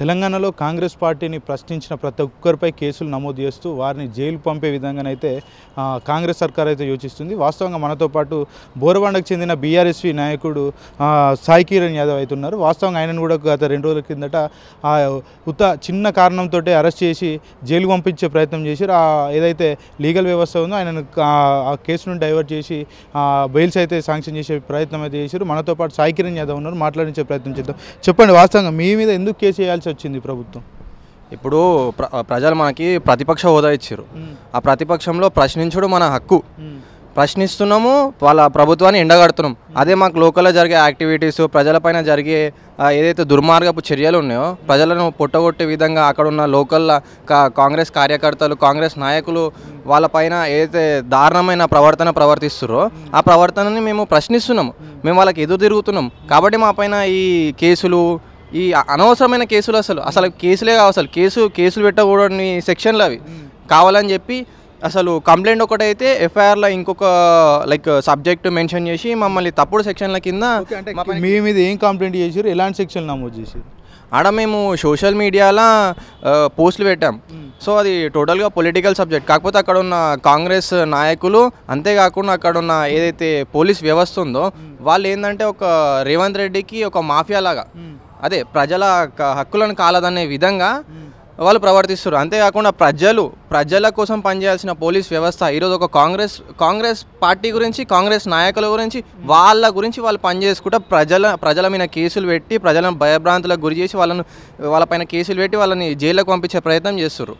తెలంగాణలో కాంగ్రెస్ పార్టీని ప్రశ్నించిన ప్రతి ఒక్కరిపై కేసులు నమోదు చేస్తూ వారిని జైలు పంపే విధంగానైతే కాంగ్రెస్ సర్కార్ అయితే యోచిస్తుంది వాస్తవంగా మనతో పాటు బోరవాండకు చెందిన బీఆర్ఎస్వి నాయకుడు సాయి కిరణ్ యాదవ్ అవుతున్నారు వాస్తవంగా ఆయనను కూడా గత రెండు రోజుల కిందట ఉత చిన్న కారణంతో అరెస్ట్ చేసి జైలు పంపించే ప్రయత్నం చేశారు ఏదైతే లీగల్ వ్యవస్థ ఉందో ఆయనను ఆ కేసును డైవర్ట్ చేసి బెయిల్స్ అయితే శాంక్షన్ చేసే ప్రయత్నం అయితే చేశారు మనతో పాటు సాయి కిరణ్ యాదవ్ ఉన్నారు మాట్లాడించే ప్రయత్నం చేద్దాం చెప్పండి వాస్తవంగా మీ మీద ఎందుకు కేసు చేయాల్సి నుంచి వచ్చింది ప్రభుత్వం ఇప్పుడు ప్ర ప్రజలు మనకి ప్రతిపక్ష హోదా ఇచ్చారు ఆ ప్రతిపక్షంలో ప్రశ్నించడం మన హక్కు ప్రశ్నిస్తున్నాము వాళ్ళ ప్రభుత్వాన్ని ఎండగడుతున్నాం అదే మాకు లోకల్లో జరిగే యాక్టివిటీస్ ప్రజలపైన జరిగే ఏదైతే దుర్మార్గపు చర్యలు ఉన్నాయో ప్రజలను పుట్టగొట్టే విధంగా అక్కడ ఉన్న లోకల్ కాంగ్రెస్ కార్యకర్తలు కాంగ్రెస్ నాయకులు వాళ్ళపైన ఏదైతే దారుణమైన ప్రవర్తన ప్రవర్తిస్తున్నారో ఆ ప్రవర్తనని మేము ప్రశ్నిస్తున్నాము మేము వాళ్ళకి ఎదురు తిరుగుతున్నాం కాబట్టి మా పైన ఈ కేసులు ఈ అనవసరమైన కేసులు అసలు అసలు కేసులే అసలు కేసు కేసులు పెట్టకూడని సెక్షన్లు అవి కావాలని చెప్పి అసలు కంప్లైంట్ ఒకటైతే ఎఫ్ఐఆర్లో ఇంకొక లైక్ సబ్జెక్ట్ మెన్షన్ చేసి మమ్మల్ని తప్పుడు సెక్షన్ల కింద మీ మీద ఏం కంప్లైంట్ చేసారు ఎలాంటి సెక్షన్ నమోదు చేసారు ఆడ మేము సోషల్ మీడియాలో పోస్టులు పెట్టాం సో అది టోటల్గా పొలిటికల్ సబ్జెక్ట్ కాకపోతే అక్కడ ఉన్న కాంగ్రెస్ నాయకులు అంతేకాకుండా అక్కడ ఉన్న ఏదైతే పోలీస్ వ్యవస్థ ఉందో వాళ్ళు ఏంటంటే ఒక రేవంత్ రెడ్డికి ఒక మాఫియా లాగా అదే ప్రజల హక్కులను కాలదనే విధంగా వాళ్ళు ప్రవర్తిస్తారు అంతేకాకుండా ప్రజలు ప్రజల కోసం పనిచేయాల్సిన పోలీస్ వ్యవస్థ ఈరోజు ఒక కాంగ్రెస్ కాంగ్రెస్ పార్టీ గురించి కాంగ్రెస్ నాయకుల గురించి వాళ్ళ గురించి వాళ్ళు పనిచేసుకుంటా ప్రజల ప్రజల మీద కేసులు పెట్టి ప్రజలను భయభ్రాంతులకు గురి చేసి వాళ్ళను వాళ్ళపైన కేసులు పెట్టి వాళ్ళని జైళ్ళకు పంపించే ప్రయత్నం చేస్తారు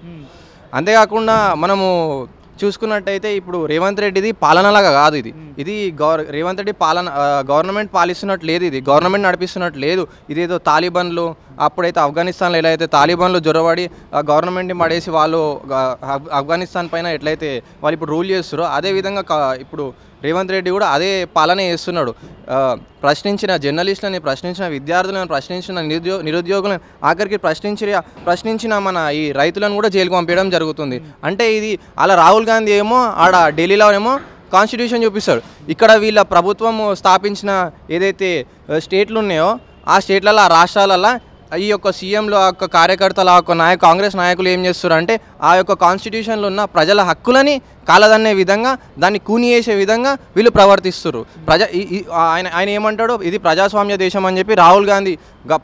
అంతేకాకుండా మనము చూసుకున్నట్టయితే ఇప్పుడు రేవంత్ రెడ్డిది పాలనలాగా కాదు ఇది ఇది గవర్ రేవంత్ రెడ్డి పాలన గవర్నమెంట్ పాలిస్తున్నట్టు లేదు ఇది గవర్నమెంట్ నడిపిస్తున్నట్టు లేదు ఇదేదో తాలిబన్లు అప్పుడైతే ఆఫ్ఘనిస్తాన్లో ఎలా అయితే తాలిబన్లు జొరబడి గవర్నమెంట్ని పడేసి వాళ్ళు ఆఫ్ఘనిస్తాన్ పైన ఎట్లయితే వాళ్ళు ఇప్పుడు రూల్ చేస్తారో అదేవిధంగా ఇప్పుడు రేవంత్ రెడ్డి కూడా అదే పాలన చేస్తున్నాడు ప్రశ్నించిన జర్నలిస్టులని ప్రశ్నించిన విద్యార్థులను ప్రశ్నించిన నిరుద్యో నిరుద్యోగులను ఆఖరికి ప్రశ్నించిన ప్రశ్నించిన మన ఈ రైతులను కూడా జైలుకు పంపించడం జరుగుతుంది అంటే ఇది అలా రాహుల్ గాంధీ ఏమో ఆడ ఢిల్లీలో ఏమో కాన్స్టిట్యూషన్ చూపిస్తాడు ఇక్కడ వీళ్ళ ప్రభుత్వం స్థాపించిన ఏదైతే స్టేట్లు ఉన్నాయో ఆ స్టేట్లలో ఆ రాష్ట్రాలలో ఈ యొక్క సీఎంలు ఆ యొక్క కార్యకర్తలు ఆ యొక్క నాయక కాంగ్రెస్ నాయకులు ఏం చేస్తారు అంటే ఆ యొక్క కాన్స్టిట్యూషన్లో ఉన్న ప్రజల హక్కులని కాలదన్నే విధంగా దాన్ని కూని చేసే విధంగా వీళ్ళు ప్రవర్తిస్తారు ప్రజా ఆయన ఆయన ఏమంటాడు ఇది ప్రజాస్వామ్య దేశం అని చెప్పి రాహుల్ గాంధీ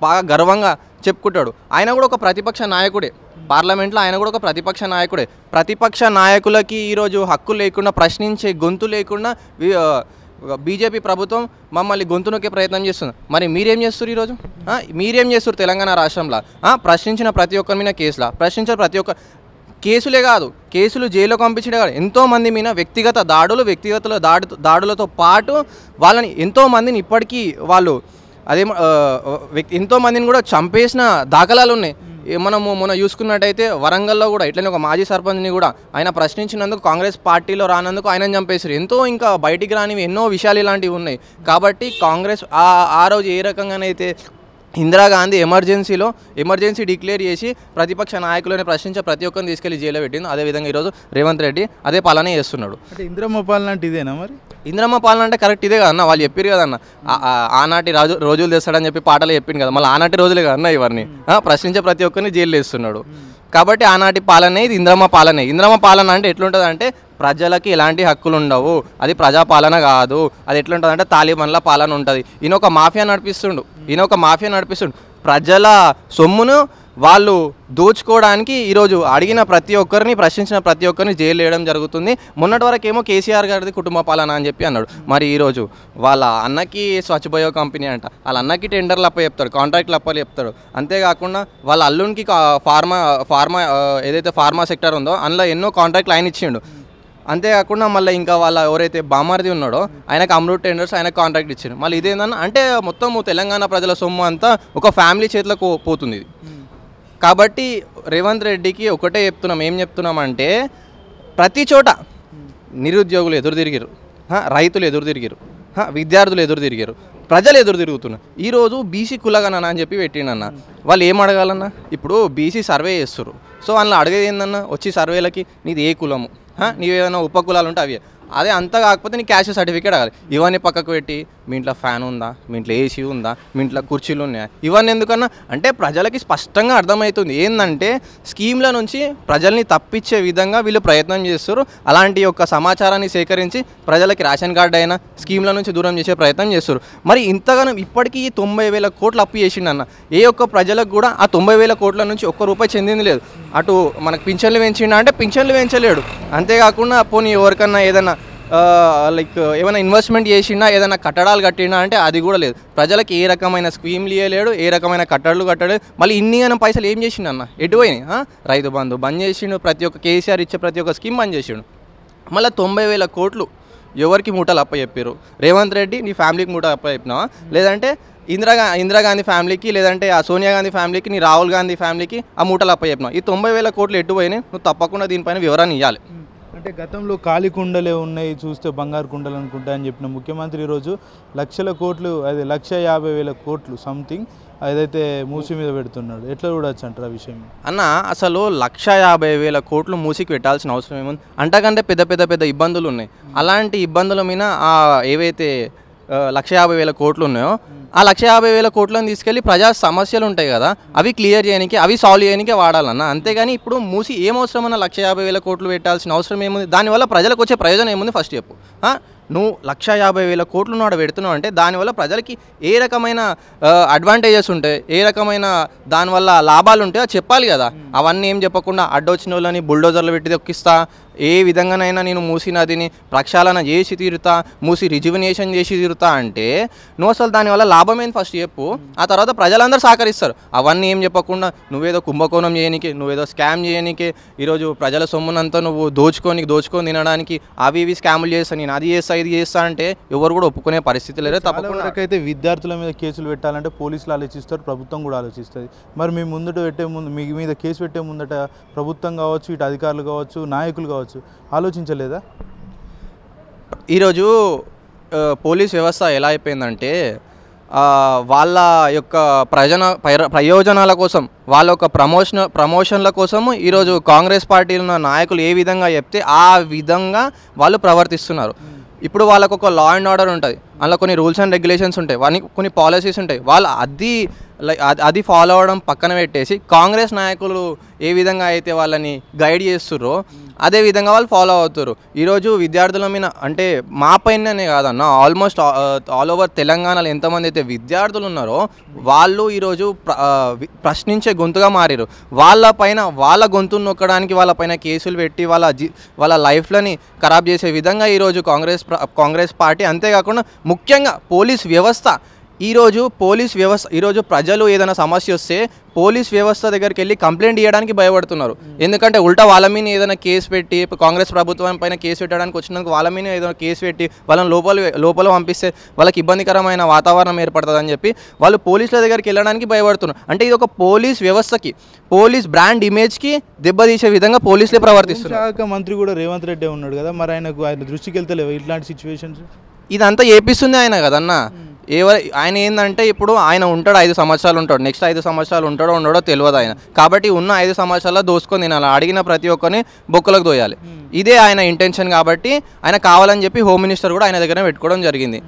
బాగా గర్వంగా చెప్పుకుంటాడు ఆయన కూడా ఒక ప్రతిపక్ష నాయకుడే పార్లమెంట్లో ఆయన కూడా ఒక ప్రతిపక్ష నాయకుడే ప్రతిపక్ష నాయకులకి ఈరోజు హక్కు లేకుండా ప్రశ్నించే గొంతు లేకుండా బీజేపీ ప్రభుత్వం మమ్మల్ని గొంతు నొక్కే ప్రయత్నం చేస్తుంది మరి మీరేం చేస్తారు ఈరోజు మీరేం చేస్తారు తెలంగాణ రాష్ట్రంలో ప్రశ్నించిన ప్రతి ఒక్కరి మీద కేసులా ప్రశ్నించిన ప్రతి ఒక్క కేసులే కాదు కేసులు జైల్లో పంపించడే కాదు ఎంతోమంది మీద వ్యక్తిగత దాడులు వ్యక్తిగత దాడు దాడులతో పాటు వాళ్ళని ఎంతోమందిని ఇప్పటికీ వాళ్ళు అదే ఎంతోమందిని కూడా చంపేసిన దాఖలాలు ఉన్నాయి మనము మొన్న చూసుకున్నట్టయితే వరంగల్లో కూడా ఇట్లనే ఒక మాజీ సర్పంచ్ని కూడా ఆయన ప్రశ్నించినందుకు కాంగ్రెస్ పార్టీలో రానందుకు ఆయన చంపేశారు ఎంతో ఇంకా బయటికి రానివి ఎన్నో విషయాలు ఇలాంటివి ఉన్నాయి కాబట్టి కాంగ్రెస్ ఆ రోజు ఏ రకంగానైతే ఇందిరాగాంధీ ఎమర్జెన్సీలో ఎమర్జెన్సీ డిక్లేర్ చేసి ప్రతిపక్ష నాయకులని ప్రశ్నించే ప్రతి ఒక్కరిని తీసుకెళ్లి జైల్లో పెట్టింది అదేవిధంగా ఈరోజు రేవంత్ రెడ్డి అదే పాలన చేస్తున్నాడు అంటే ఇందిరమ్మ పాలన అంటే ఇదేనా మరి ఇందిరమ్మ పాలన అంటే కరెక్ట్ ఇదే కదన్నా వాళ్ళు చెప్పారు కదన్న ఆనాటి రాజు రోజులు తెస్తాడని చెప్పి పాటలు చెప్పింది కదా మళ్ళీ ఆనాటి రోజులే కదన్నా ఇవన్నీ hmm. ప్రశ్నించే ప్రతి ఒక్కరిని జైల్లో వేస్తున్నాడు కాబట్టి ఆనాటి పాలనే ఇది ఇంద్రమ్మ పాలనే ఇంద్రమ్మ పాలన అంటే ఎట్లుంటుంది అంటే ప్రజలకి ఎలాంటి హక్కులు ఉండవు అది ప్రజాపాలన కాదు అది అంటే తాలిబన్ల పాలన ఉంటుంది ఈయన ఒక మాఫియా నడిపిస్తుండు ఈయన ఒక మాఫియా నడిపిస్తుండు ప్రజల సొమ్మును వాళ్ళు దోచుకోవడానికి ఈరోజు అడిగిన ప్రతి ఒక్కరిని ప్రశ్నించిన ప్రతి ఒక్కరిని జైలు వేయడం జరుగుతుంది మొన్నటి వరకు ఏమో కేసీఆర్ గారిది కుటుంబ పాలన అని చెప్పి అన్నాడు మరి ఈరోజు వాళ్ళ అన్నకి స్వచ్ఛ కంపెనీ అంట వాళ్ళ అన్నకి టెండర్లు అప్ప చెప్తాడు కాంట్రాక్ట్లు అప్పలు చెప్తాడు అంతేకాకుండా వాళ్ళ అల్లునికి ఫార్మా ఫార్మా ఏదైతే ఫార్మా సెక్టర్ ఉందో అందులో ఎన్నో కాంట్రాక్ట్లు ఆయన ఇచ్చిండు అంతేకాకుండా మళ్ళీ ఇంకా వాళ్ళ ఎవరైతే బామారది ఉన్నాడో ఆయనకు అమృత్ టెండర్స్ ఆయనకు కాంట్రాక్ట్ ఇచ్చారు మళ్ళీ ఇదేందన్నా అంటే మొత్తం తెలంగాణ ప్రజల సొమ్ము అంతా ఒక ఫ్యామిలీ చేతిలో పోతుంది ఇది కాబట్టి రేవంత్ రెడ్డికి ఒకటే చెప్తున్నాం ఏం చెప్తున్నాం అంటే ప్రతి చోట నిరుద్యోగులు ఎదురు తిరిగారు రైతులు ఎదురు తిరిగారు విద్యార్థులు ఎదురు తిరిగారు ప్రజలు ఎదురు తిరుగుతున్నారు ఈరోజు బీసీ కులగనన్నా అని చెప్పి పెట్టిండన్న వాళ్ళు ఏం అడగాలన్నా ఇప్పుడు బీసీ సర్వే చేస్తారు సో వాళ్ళు అడిగేది ఏందన్నా వచ్చి సర్వేలకి నీది ఏ కులము నీవేమైనా ఉపకులాలు ఉంటే అవి అదే అంత కాకపోతే నీ క్యాష్ సర్టిఫికేట్ అవ్వాలి ఇవన్నీ పక్కకు పెట్టి మీ ఇంట్లో ఫ్యాన్ ఉందా మీ ఇంట్లో ఏసీ ఉందా మీ ఇంట్లో కుర్చీలు ఉన్నాయా ఇవన్నీ ఎందుకన్నా అంటే ప్రజలకి స్పష్టంగా అర్థమవుతుంది ఏంటంటే స్కీమ్ల నుంచి ప్రజల్ని తప్పించే విధంగా వీళ్ళు ప్రయత్నం చేస్తారు అలాంటి యొక్క సమాచారాన్ని సేకరించి ప్రజలకి రేషన్ కార్డు అయినా స్కీమ్ల నుంచి దూరం చేసే ప్రయత్నం చేస్తారు మరి ఇంతగానం ఇప్పటికీ తొంభై వేల కోట్లు అప్పు చేసిండన్న ఏ ఒక్క ప్రజలకు కూడా ఆ తొంభై వేల కోట్ల నుంచి ఒక్క రూపాయి చెందింది లేదు అటు మనకు పింఛన్లు పెంచిండ అంటే పింఛన్లు పెంచలేడు అంతేకాకుండా పోనీ ఎవరికన్నా ఏదన్నా లైక్ ఏమైనా ఇన్వెస్ట్మెంట్ చేసినా ఏదైనా కట్టడాలు కట్టినా అంటే అది కూడా లేదు ప్రజలకు ఏ రకమైన స్కీమ్లు ఇవ్వలేడు ఏ రకమైన కట్టడాలు కట్టడు మళ్ళీ ఇన్ని అయినా పైసలు ఏం చేసిండు అన్న ఎటుపోయినాయి రైతు బంధు బంద్ చేసిండు ప్రతి ఒక్క కేసీఆర్ ఇచ్చే ప్రతి ఒక్క స్కీమ్ బంద్ చేసిండు మళ్ళీ తొంభై వేల కోట్లు ఎవరికి మూటలు అప్ప చెప్పారు రేవంత్ రెడ్డి నీ ఫ్యామిలీకి మూట అప్ప చెప్పినావా లేదంటే ఇందిరాగా ఇందిరాగాంధీ ఫ్యామిలీకి లేదంటే ఆ సోనియా గాంధీ ఫ్యామిలీకి నీ రాహుల్ గాంధీ ఫ్యామిలీకి ఆ మూటలు అప్ప చెప్పినావు ఈ తొంభై వేల కోట్లు ఎటు పోయినాయి నువ్వు తప్పకుండా దీనిపైన వివరాన్ని ఇవ్వాలి అంటే గతంలో ఖాళీ కుండలే ఉన్నాయి చూస్తే బంగారు కుండలు అనుకుంటా అని చెప్పిన ముఖ్యమంత్రి ఈరోజు లక్షల కోట్లు అది లక్ష యాభై వేల కోట్లు సంథింగ్ ఏదైతే మూసి మీద పెడుతున్నాడు ఎట్లా చూడొచ్చు అంటారు ఆ విషయం అన్న అసలు లక్ష యాభై వేల కోట్లు మూసికి పెట్టాల్సిన అవసరం ఏముంది అంటకంటే పెద్ద పెద్ద పెద్ద ఇబ్బందులు ఉన్నాయి అలాంటి ఇబ్బందుల మీద ఏవైతే లక్ష యాభై వేల కోట్లు ఉన్నాయో ఆ లక్ష యాభై వేల కోట్లను తీసుకెళ్ళి ప్రజా సమస్యలు ఉంటాయి కదా అవి క్లియర్ చేయడానికి అవి సాల్వ్ చేయడానికి వాడాలన్న అంతేగాని ఇప్పుడు మూసి ఏం లక్ష యాభై వేల కోట్లు పెట్టాల్సిన అవసరం ఏముంది దానివల్ల ప్రజలకు వచ్చే ప్రయోజనం ఏముంది ఫస్ట్ చెప్పు నువ్వు లక్ష యాభై వేల కోట్లు నాడు పెడుతున్నావు అంటే దానివల్ల ప్రజలకి ఏ రకమైన అడ్వాంటేజెస్ ఉంటాయి ఏ రకమైన దానివల్ల లాభాలు ఉంటాయో చెప్పాలి కదా అవన్నీ ఏం చెప్పకుండా అడ్డొచ్చిన వాళ్ళని బుల్డోజర్లు పెట్టి దొక్కిస్తా ఏ విధంగానైనా నేను మూసి నదిని ప్రక్షాళన చేసి తీరుతా మూసి రిజువినేషన్ చేసి తీరుతా అంటే నువ్వు అసలు దానివల్ల లాభం ఏంది ఫస్ట్ చెప్పు ఆ తర్వాత ప్రజలందరూ సహకరిస్తారు అవన్నీ ఏం చెప్పకుండా నువ్వేదో కుంభకోణం చేయనికి నువ్వేదో స్కామ్ చేయనికి ఈరోజు ప్రజల సొమ్మునంతా నువ్వు దోచుకొని దోచుకొని తినడానికి అవి ఇవి స్కాములు చేస్తా నేను అది చేస్తా ఇది చేస్తా అంటే ఎవరు కూడా ఒప్పుకునే పరిస్థితి లేదు తప్పకుండా అయితే విద్యార్థుల మీద కేసులు పెట్టాలంటే పోలీసులు ఆలోచిస్తారు ప్రభుత్వం కూడా ఆలోచిస్తుంది మరి మీ ముందు పెట్టే ముందు మీ మీద కేసు పెట్టే ముందట ప్రభుత్వం కావచ్చు ఇటు అధికారులు కావచ్చు నాయకులు కావచ్చు కావచ్చు ఆలోచించలేదా ఈరోజు పోలీస్ వ్యవస్థ ఎలా అయిపోయిందంటే వాళ్ళ యొక్క ప్రయోజన ప్రయోజనాల కోసం వాళ్ళ యొక్క ప్రమోషన్ ప్రమోషన్ల కోసము ఈరోజు కాంగ్రెస్ పార్టీలో ఉన్న నాయకులు ఏ విధంగా చెప్తే ఆ విధంగా వాళ్ళు ప్రవర్తిస్తున్నారు ఇప్పుడు వాళ్ళకు ఒక లా అండ్ ఆర్డర్ ఉంటుంది అందులో కొన్ని రూల్స్ అండ్ రెగ్యులేషన్స్ ఉంటాయి వాళ్ళకి కొన్ని పాలసీస్ ఉంటాయి వాళ్ళు అది లైక్ అది ఫాలో అవడం పక్కన పెట్టేసి కాంగ్రెస్ నాయకులు ఏ విధంగా అయితే వాళ్ళని గైడ్ చేస్తుర్రో అదే విధంగా వాళ్ళు ఫాలో అవుతారు ఈరోజు విద్యార్థుల మీద అంటే మా పైననే కాదన్న ఆల్మోస్ట్ ఆల్ ఓవర్ తెలంగాణలో ఎంతమంది అయితే విద్యార్థులు ఉన్నారో వాళ్ళు ఈరోజు ప్రశ్నించే గొంతుగా మారారు వాళ్ళ పైన వాళ్ళ గొంతును నొక్కడానికి వాళ్ళ పైన కేసులు పెట్టి వాళ్ళ జీ వాళ్ళ లైఫ్లని ఖరాబ్ చేసే విధంగా ఈరోజు కాంగ్రెస్ కాంగ్రెస్ పార్టీ అంతేకాకుండా ముఖ్యంగా పోలీస్ వ్యవస్థ ఈరోజు పోలీస్ వ్యవస్థ ఈరోజు ప్రజలు ఏదైనా సమస్య వస్తే పోలీస్ వ్యవస్థ దగ్గరికి వెళ్ళి కంప్లైంట్ ఇవ్వడానికి భయపడుతున్నారు ఎందుకంటే ఉల్టా వాళ్ళ మీద ఏదైనా కేసు పెట్టి కాంగ్రెస్ ప్రభుత్వం పైన కేసు పెట్టడానికి వచ్చినందుకు వాళ్ళ మీద ఏదైనా కేసు పెట్టి వాళ్ళని లోపల లోపల పంపిస్తే వాళ్ళకి ఇబ్బందికరమైన వాతావరణం ఏర్పడుతుంది అని చెప్పి వాళ్ళు పోలీసుల దగ్గరికి వెళ్ళడానికి భయపడుతున్నారు అంటే ఇది ఒక పోలీస్ వ్యవస్థకి పోలీస్ బ్రాండ్ ఇమేజ్కి దెబ్బతీసే విధంగా పోలీసులే ప్రవర్తిస్తున్నారు మంత్రి కూడా రేవంత్ రెడ్డి ఉన్నాడు కదా మరి ఆయనకు ఆయన దృష్టికి వెళ్తలేవు ఇట్లాంటి సిచ్యువేషన్స్ ఇదంతా ఏపిస్తుంది ఆయన కదన్న ఎవరు ఆయన ఏంటంటే ఇప్పుడు ఆయన ఉంటాడు ఐదు సంవత్సరాలు ఉంటాడు నెక్స్ట్ ఐదు సంవత్సరాలు ఉంటాడో ఉండడో తెలియదు ఆయన కాబట్టి ఉన్న ఐదు సంవత్సరాల్లో దోసుకొని తినాలి అడిగిన ప్రతి ఒక్కరిని బొక్కలకు దోయాలి ఇదే ఆయన ఇంటెన్షన్ కాబట్టి ఆయన కావాలని చెప్పి హోమ్ మినిస్టర్ కూడా ఆయన దగ్గర పెట్టుకోవడం జరిగింది